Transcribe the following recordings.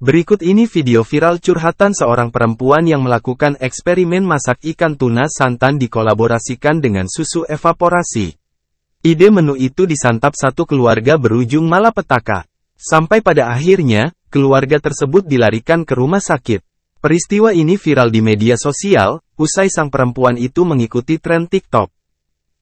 Berikut ini video viral curhatan seorang perempuan yang melakukan eksperimen masak ikan tuna santan dikolaborasikan dengan susu evaporasi. Ide menu itu disantap satu keluarga berujung malapetaka. Sampai pada akhirnya, keluarga tersebut dilarikan ke rumah sakit. Peristiwa ini viral di media sosial, usai sang perempuan itu mengikuti tren TikTok.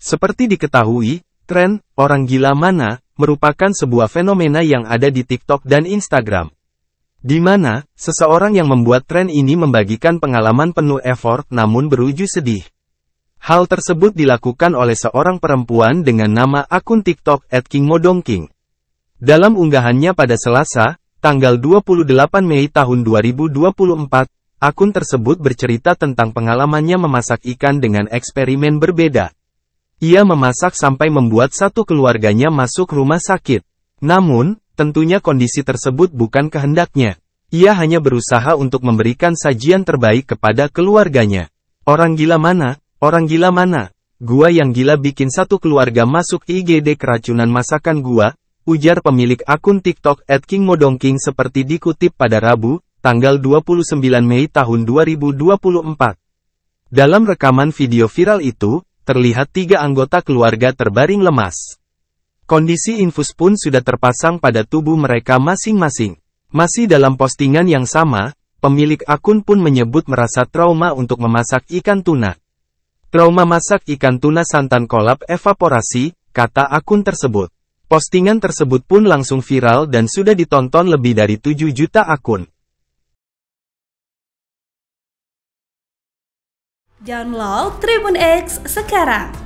Seperti diketahui, tren, orang gila mana, merupakan sebuah fenomena yang ada di TikTok dan Instagram. Di mana, seseorang yang membuat tren ini membagikan pengalaman penuh effort namun beruju sedih. Hal tersebut dilakukan oleh seorang perempuan dengan nama akun TikTok @kingmodongking. Dalam unggahannya pada Selasa, tanggal 28 Mei tahun 2024, akun tersebut bercerita tentang pengalamannya memasak ikan dengan eksperimen berbeda. Ia memasak sampai membuat satu keluarganya masuk rumah sakit. Namun, Tentunya kondisi tersebut bukan kehendaknya. Ia hanya berusaha untuk memberikan sajian terbaik kepada keluarganya. Orang gila mana? Orang gila mana? Gua yang gila bikin satu keluarga masuk IGD keracunan masakan gua, ujar pemilik akun TikTok at King seperti dikutip pada Rabu, tanggal 29 Mei tahun 2024. Dalam rekaman video viral itu, terlihat tiga anggota keluarga terbaring lemas. Kondisi infus pun sudah terpasang pada tubuh mereka masing-masing. Masih dalam postingan yang sama, pemilik akun pun menyebut merasa trauma untuk memasak ikan tuna. Trauma masak ikan tuna santan kolap evaporasi, kata akun tersebut. Postingan tersebut pun langsung viral dan sudah ditonton lebih dari 7 juta akun. Download Tribun X sekarang